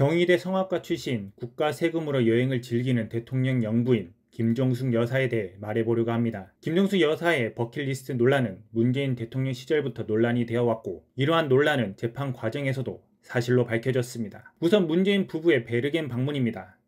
경희대 성악과 출신 국가 세금으로 여행을 즐기는 대통령 영부인 김종숙 여사에 대해 말해보려고 합니다. 김종숙 여사의 버킷리스트 논란은 문재인 대통령 시절부터 논란이 되어왔고 이러한 논란은 재판 과정에서도 사실로 밝혀졌습니다. 우선 문재인 부부의 베르겐 방문입니다.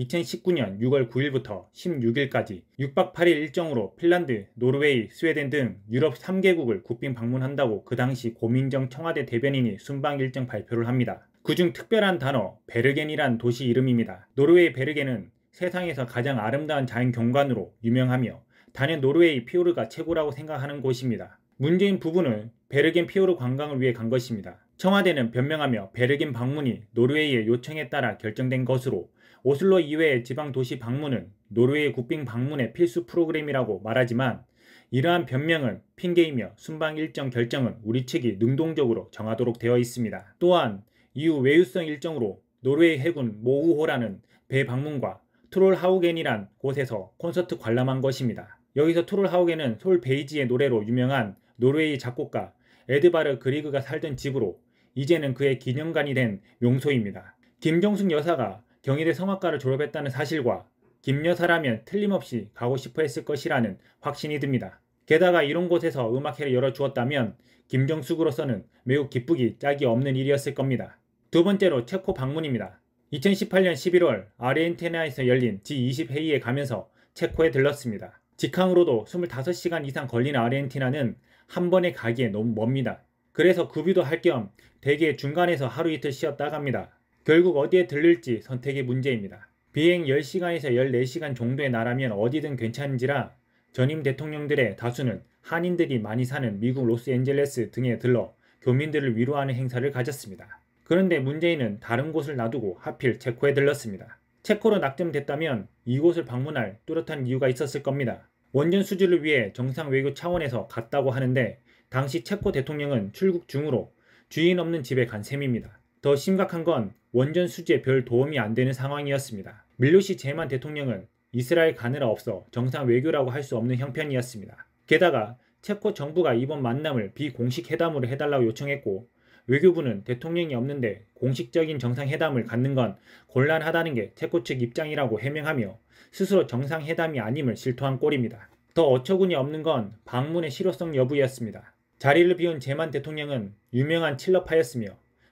2019년 6월 9일부터 16일까지 6박 8일 일정으로 핀란드, 노르웨이, 스웨덴 등 유럽 3개국을 국빈 방문한다고 그 당시 고민정 청와대 대변인이 순방 일정 발표를 합니다. 그중 특별한 단어 베르겐이란 도시 이름입니다. 노르웨이 베르겐은 세상에서 가장 아름다운 자연 경관으로 유명하며 단연 노르웨이 피오르가 최고라고 생각하는 곳입니다. 문재인 부부는 베르겐 피오르 관광을 위해 간 것입니다. 청와대는 변명하며 베르겐 방문이 노르웨이의 요청에 따라 결정된 것으로 오슬로 이외의 지방 도시 방문은 노르웨이 국빈 방문의 필수 프로그램이라고 말하지만 이러한 변명은 핑계이며 순방 일정 결정은 우리 측이 능동적으로 정하도록 되어 있습니다. 또한 이후 외유성 일정으로 노르웨이 해군 모우호라는 배 방문과 트롤하우겐이란 곳에서 콘서트 관람한 것입니다. 여기서 트롤하우겐은 솔 베이지의 노래로 유명한 노르웨이 작곡가 에드바르 그리그가 살던 집으로 이제는 그의 기념관이 된 명소입니다. 김정숙 여사가 경희대 성악과를 졸업했다는 사실과 김 여사라면 틀림없이 가고 싶어 했을 것이라는 확신이 듭니다. 게다가 이런 곳에서 음악회를 열어주었다면 김정숙으로서는 매우 기쁘기 짝이 없는 일이었을 겁니다. 두 번째로 체코 방문입니다. 2018년 11월 아르헨티나에서 열린 G20 회의에 가면서 체코에 들렀습니다. 직항으로도 25시간 이상 걸린 아르헨티나는 한 번에 가기에 너무 멉니다. 그래서 구비도 할 겸 대개 중간에서 하루 이틀 쉬었다 갑니다. 결국 어디에 들릴지 선택의 문제입니다. 비행 10시간에서 14시간 정도의 나라면 어디든 괜찮은지라 전임 대통령들의 다수는 한인들이 많이 사는 미국 로스앤젤레스 등에 들러 교민들을 위로하는 행사를 가졌습니다. 그런데 문재인은 다른 곳을 놔두고 하필 체코에 들렀습니다. 체코로 낙점됐다면 이곳을 방문할 뚜렷한 이유가 있었을 겁니다. 원전 수주를 위해 정상 외교 차원에서 갔다고 하는데 당시 체코 대통령은 출국 중으로 주인 없는 집에 간 셈입니다. 더 심각한 건 원전 수지에 별 도움이 안 되는 상황이었습니다. 밀로시 제만 대통령은 이스라엘 가느라 없어 정상 외교라고 할 수 없는 형편이었습니다. 게다가 체코 정부가 이번 만남을 비공식 회담으로 해달라고 요청했고 외교부는 대통령이 없는데 공식적인 정상회담을 갖는 건 곤란하다는 게 체코 측 입장이라고 해명하며 스스로 정상회담이 아님을 실토한 꼴입니다. 더 어처구니 없는 건 방문의 실효성 여부였습니다. 자리를 비운 제만 대통령은 유명한 칠러파였으며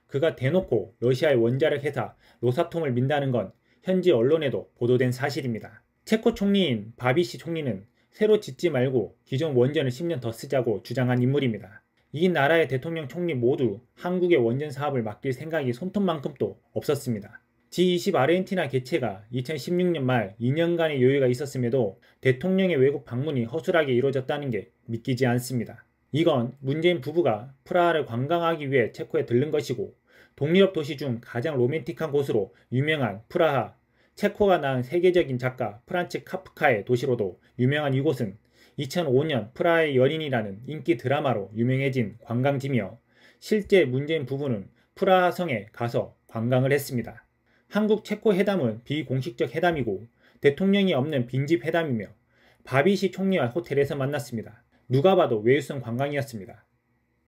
그가 대놓고 러시아의 원자력 회사 로사톰을 민다는 건 현지 언론에도 보도된 사실입니다. 체코 총리인 바비시 총리는 새로 짓지 말고 기존 원전을 10년 더 쓰자고 주장한 인물입니다. 이 나라의 대통령 총리 모두 한국의 원전 사업을 맡길 생각이 손톱만큼도 없었습니다. G20 아르헨티나 개최가 2016년 말 2년간의 여유가 있었음에도 대통령의 외국 방문이 허술하게 이루어졌다는 게 믿기지 않습니다. 이건 문재인 부부가 프라하를 관광하기 위해 체코에 들른 것이고 동유럽 도시 중 가장 로맨틱한 곳으로 유명한 프라하, 체코가 낳은 세계적인 작가 프란츠 카프카의 도시로도 유명한 이곳은 2005년 프라의 연인이라는 인기 드라마로 유명해진 관광지며 실제 문재인 부부는 프라하 성에 가서 관광을 했습니다. 한국 체코 회담은 비공식적 회담이고 대통령이 없는 빈집 회담이며 바비시 총리와 호텔에서 만났습니다. 누가 봐도 외유성 관광이었습니다.